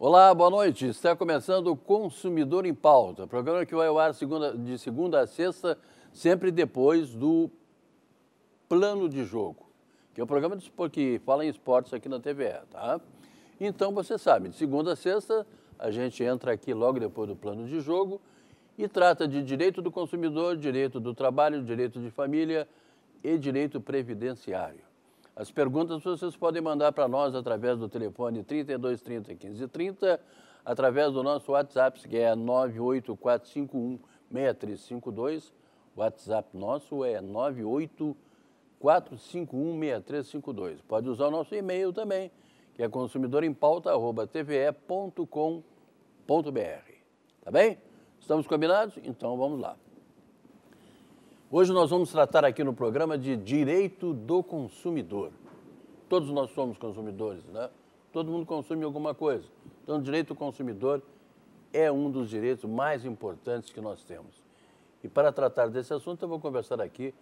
Olá, boa noite. Está começando o Consumidor em Pauta, programa que vai ao ar segunda, de segunda a sexta, sempre depois do Plano de Jogo, que é um programa que fala em esportes aqui na TVE, tá? Então, você sabe, de segunda a sexta, a gente entra aqui logo depois do Plano de Jogo e trata de direito do consumidor, direito do trabalho, direito de família e direito previdenciário. As perguntas vocês podem mandar para nós através do telefone 3230 1530, através do nosso WhatsApp, que é 98451 6352. WhatsApp nosso é 6352. Pode usar o nosso e-mail também, que é consumidorempauta.tve.com.br. Tá bem? Estamos combinados? Então vamos lá. Hoje nós vamos tratar aqui no programa de direito do consumidor. Todos nós somos consumidores, né? Todo mundo consome alguma coisa. Então, o direito do consumidor é um dos direitos mais importantes que nós temos. E para tratar desse assunto, eu vou conversar aqui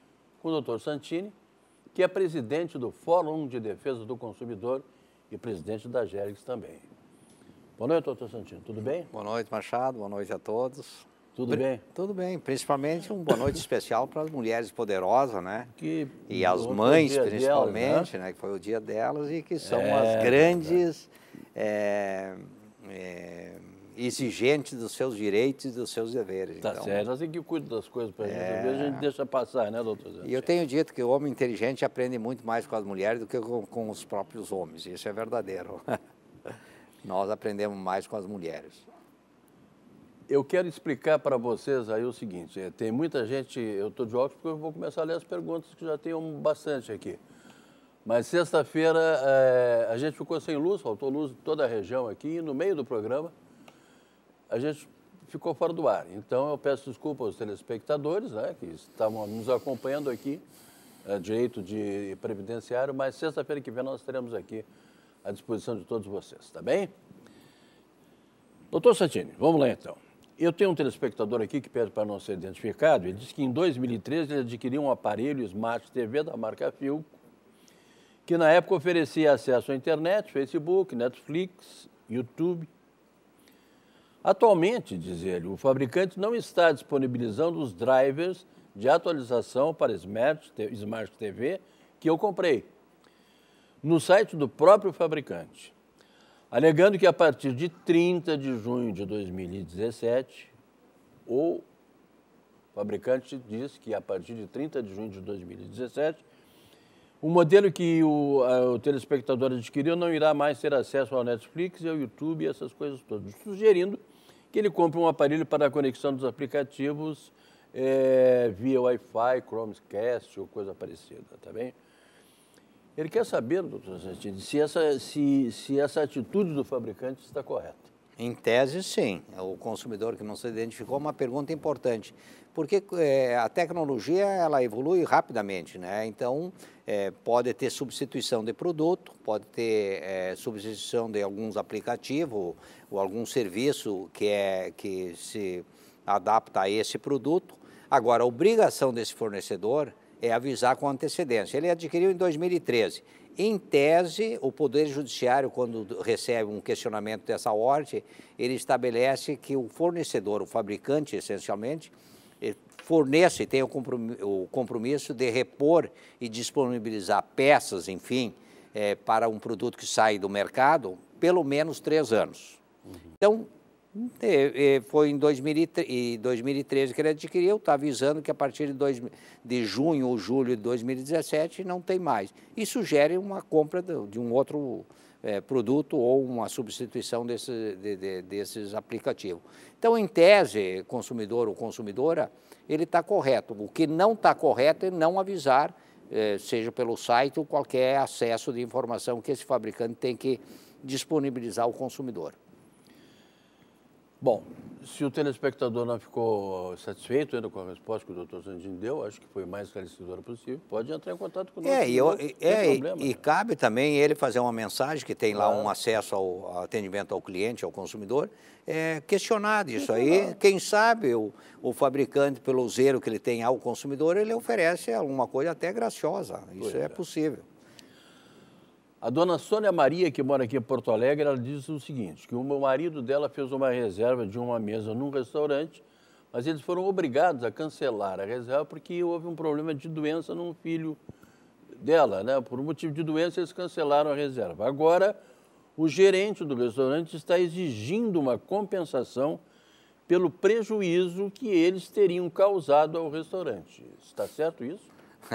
com o doutor Santini, que é presidente do Fórum de Defesa do Consumidor e presidente da GERGS também. Boa noite, doutor Santini. Tudo bem? Boa noite, Machado. Boa noite a todos. Tudo bem? Tudo bem, principalmente uma boa noite especial para as mulheres poderosas, né? Que e as mães, principalmente, delas, né? né? Que foi o dia delas e que são é, as é grandes é, é, exigentes dos seus direitos e dos seus deveres. Tá então, certo, assim que cuida das coisas para a gente, às é. vezes a gente deixa passar, né, doutor? Zé? E eu tenho dito que o homem inteligente aprende muito mais com as mulheres do que com, com os próprios homens, isso é verdadeiro. Nós aprendemos mais com as mulheres eu quero explicar para vocês aí o seguinte: é, tem muita gente, eu estou de óculos porque eu vou começar a ler as perguntas que já tenho bastante aqui. Mas sexta-feira é, a gente ficou sem luz, faltou luz em toda a região aqui, e no meio do programa a gente ficou fora do ar. Então eu peço desculpa aos telespectadores né, que estavam nos acompanhando aqui, é, direito de previdenciário, mas sexta-feira que vem nós teremos aqui à disposição de todos vocês, tá bem? Doutor Santini, vamos lá então. Eu tenho um telespectador aqui que pede para não ser identificado. Ele disse que em 2013 ele adquiriu um aparelho Smart TV da marca Filco, que na época oferecia acesso à internet, Facebook, Netflix, YouTube. Atualmente, diz ele, o fabricante não está disponibilizando os drivers de atualização para Smart TV que eu comprei no site do próprio fabricante alegando que a partir de 30 de junho de 2017, o fabricante diz que a partir de 30 de junho de 2017, o modelo que o, a, o telespectador adquiriu não irá mais ter acesso ao Netflix e ao YouTube e essas coisas todas, sugerindo que ele compre um aparelho para a conexão dos aplicativos é, via Wi-Fi, Chromecast ou coisa parecida, tá bem? Ele quer saber, doutor Santini, se essa, se, se essa atitude do fabricante está correta. Em tese, sim. O consumidor que não se identificou é uma pergunta importante, porque é, a tecnologia ela evolui rapidamente, né? Então é, pode ter substituição de produto, pode ter é, substituição de alguns aplicativos ou, algum serviço que é que se adapta a esse produto. Agora, a obrigação desse fornecedor é, avisar com antecedência. Ele adquiriu em 2013. Em tese, o Poder Judiciário, quando recebe um questionamento dessa ordem, ele estabelece que o fornecedor, o fabricante, essencialmente, eh, forneça e tem o compromisso de repor e disponibilizar peças, enfim, é, para um produto que sai do mercado, pelo menos três anos. Uhum. Então, eh, foi em 2013 que ele adquiriu, está avisando que a partir de, dois, de junho ou julho de 2017 não tem mais. Isso gera uma compra de um outro é, produto ou uma substituição desse, de, de, desses aplicativos. Então, em tese, consumidor ou consumidora, ele está correto. O que não está correto é não avisar, é, seja pelo site ou qualquer acesso de informação que esse fabricante tem que disponibilizar ao consumidor. Bom, se o telespectador não ficou satisfeito ainda com a resposta que o doutor Sandin deu, acho que foi mais esclarecedora possível, pode entrar em contato conosco. É, e, eu, é, e, cabe também ele fazer uma mensagem, que tem lá um acesso ao atendimento ao cliente, ao consumidor, é, questionar isso aí. Quem sabe o, o fabricante, pelo zero que ele tem ao consumidor, ele oferece alguma coisa até graciosa. Isso é, é possível. A dona Sônia Maria, que mora aqui em Porto Alegre, ela diz o seguinte, que o marido dela fez uma reserva de uma mesa num restaurante, mas eles foram obrigados a cancelar a reserva porque houve um problema de doença num filho dela, né? Por motivo de doença, eles cancelaram a reserva. Agora, o gerente do restaurante está exigindo uma compensação pelo prejuízo que eles teriam causado ao restaurante. Está certo isso?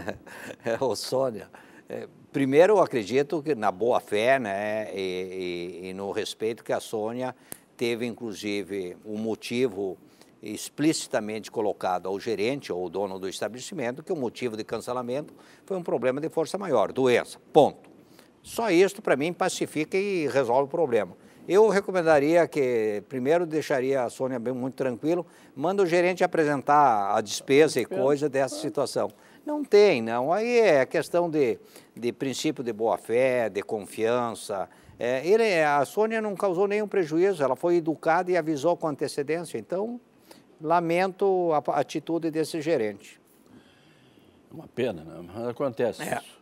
é, ô Sônia, é, primeiro, acredito que na boa fé né, e, e, e no respeito que a Sônia teve, inclusive, um motivo explicitamente colocado ao gerente ou dono do estabelecimento que o motivo de cancelamento foi um problema de força maior, doença, ponto. Só isso, para mim, pacifica e resolve o problema. Eu recomendaria que primeiro deixaria a Sônia bem muito tranquilo, manda o gerente apresentar a despesa e coisa dessa situação. Não tem, não. Aí é questão de, de princípio de boa-fé, de confiança. É, ele, a Sônia não causou nenhum prejuízo, ela foi educada e avisou com antecedência. Então, lamento a atitude desse gerente. É uma pena, né? acontece é. isso.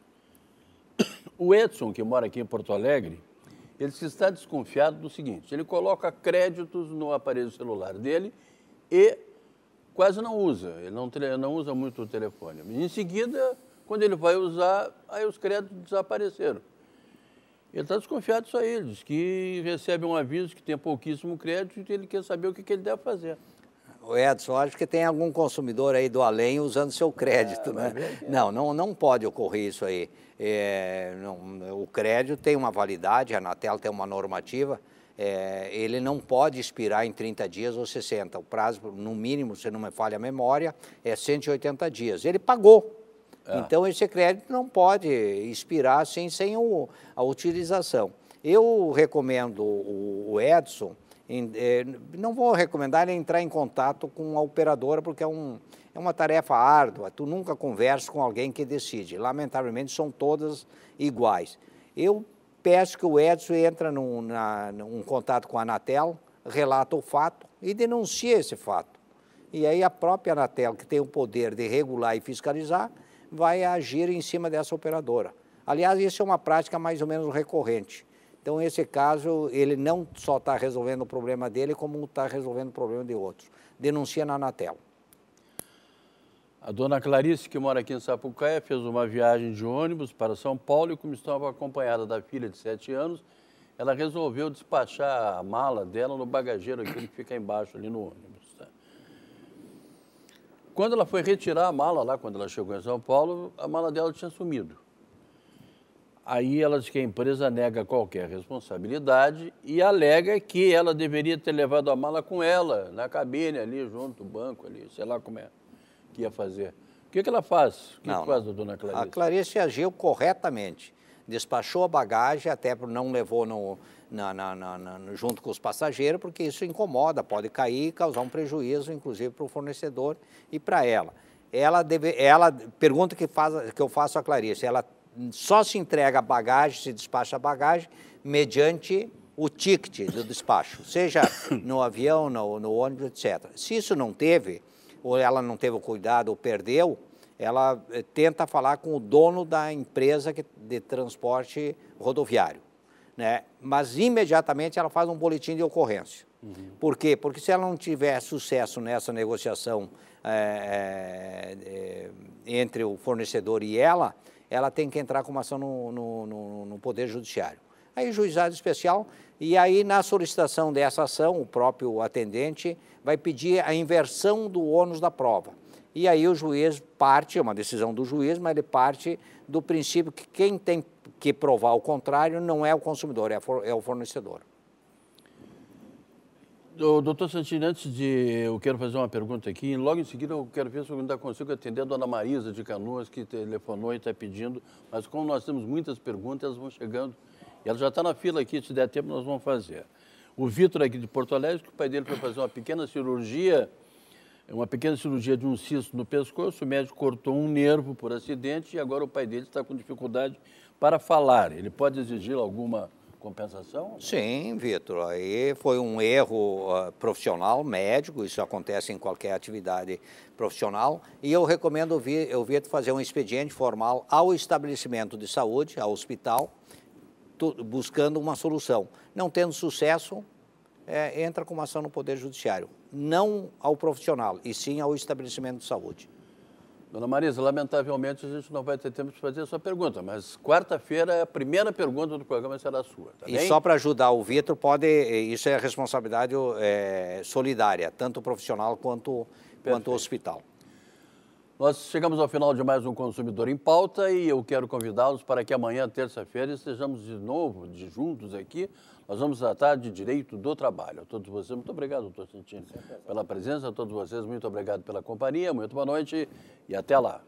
O Edson, que mora aqui em Porto Alegre, ele se está desconfiado do seguinte: ele coloca créditos no aparelho celular dele e quase não usa, ele não, não usa muito o telefone. Em seguida, quando ele vai usar, aí os créditos desapareceram. Ele está desconfiado disso aí, ele diz que recebe um aviso que tem pouquíssimo crédito e ele quer saber o que, que ele deve fazer. O Edson, acho que tem algum consumidor aí do além usando seu crédito, é, né? É. Não, não, não pode ocorrer isso aí. É, não, o crédito tem uma validade, a Anatel tem uma normativa, é, ele não pode expirar em 30 dias ou 60. O prazo, no mínimo, se não me falha a memória, é 180 dias. Ele pagou. É. Então, esse crédito não pode expirar assim, sem o, a utilização. Eu recomendo o, o Edson é, não vou recomendar entrar em contato com a operadora, porque é, um, é uma tarefa árdua. Tu nunca conversa com alguém que decide. Lamentavelmente, são todas iguais. Eu peço que o Edson entre num, na, num contato com a Anatel, relata o fato e denuncie esse fato. E aí a própria Anatel, que tem o poder de regular e fiscalizar, vai agir em cima dessa operadora. Aliás, isso é uma prática mais ou menos recorrente. Então, esse caso, ele não só está resolvendo o problema dele, como está resolvendo o problema de outros. Denuncia na Anatel. A dona Clarice, que mora aqui em Sapucaia, fez uma viagem de ônibus para São Paulo e, como estava acompanhada da filha de 7 anos, ela resolveu despachar a mala dela no bagageiro, que fica embaixo ali no ônibus. Tá? Quando ela foi retirar a mala lá, quando ela chegou em São Paulo, a mala dela tinha sumido. Aí ela diz que a empresa nega qualquer responsabilidade e alega que ela deveria ter levado a mala com ela, na cabine ali, junto, do banco ali, sei lá como é que ia fazer. O que, que ela faz? O que, não, que faz a dona Clarice? A Clarice agiu corretamente. Despachou a bagagem, até não levou no, na, na, na, junto com os passageiros, porque isso incomoda, pode cair e causar um prejuízo, inclusive, para o fornecedor e para ela. Ela, deve, ela pergunta que, faz, que eu faço a Clarice. Ela só se entrega bagagem, se despacha bagagem, mediante o ticket do despacho, seja no avião, no, no ônibus, etc. Se isso não teve, ou ela não teve o cuidado, ou perdeu, ela eh, tenta falar com o dono da empresa de transporte rodoviário. Né? Mas imediatamente ela faz um boletim de ocorrência. Uhum. Por quê? Porque se ela não tiver sucesso nessa negociação é, é, entre o fornecedor e ela, ela tem que entrar com uma ação no, no, no, no Poder Judiciário. Aí, juizado especial, e aí, na solicitação dessa ação, o próprio atendente vai pedir a inversão do ônus da prova. E aí, o juiz parte, é uma decisão do juiz, mas ele parte do princípio que quem tem que provar o contrário não é o consumidor, é, é o fornecedor doutor Santini, antes de eu quero fazer uma pergunta aqui, logo em seguida eu quero ver se eu ainda consigo atender a dona Marisa de Canoas, que telefonou e está pedindo, mas como nós temos muitas perguntas, elas vão chegando, e ela já está na fila aqui, se der tempo nós vamos fazer. O Vitor aqui de Porto Alegre, que o pai dele foi fazer uma pequena cirurgia, uma pequena cirurgia de um cisto no pescoço, o médico cortou um nervo por acidente e agora o pai dele está com dificuldade para falar. Ele pode exigir alguma compensação? Sim, Vitor. Aí foi um erro uh, profissional, médico, isso acontece em qualquer atividade profissional. E eu recomendo o Vitor fazer um expediente formal ao estabelecimento de saúde, ao hospital, buscando uma solução. Não tendo sucesso, é, entra com uma ação no Poder Judiciário. Não ao profissional, e sim ao estabelecimento de saúde. Dona Marisa, lamentavelmente a gente não vai ter tempo de fazer a sua pergunta, mas quarta-feira é a primeira pergunta do programa será a sua. Tá e bem? só para ajudar o Vitor, pode eh, isso é responsabilidade é, solidária, tanto profissional quanto, quanto hospital. Nós chegamos ao final de mais um Consumidor em Pauta e eu quero convidá-los para que amanhã, terça-feira, estejamos de novo de juntos aqui. Nós vamos tratar de direito do trabalho. A todos vocês, muito obrigado, doutor Santini, pela presença. A todos vocês, muito obrigado pela companhia. Muito boa noite e até lá.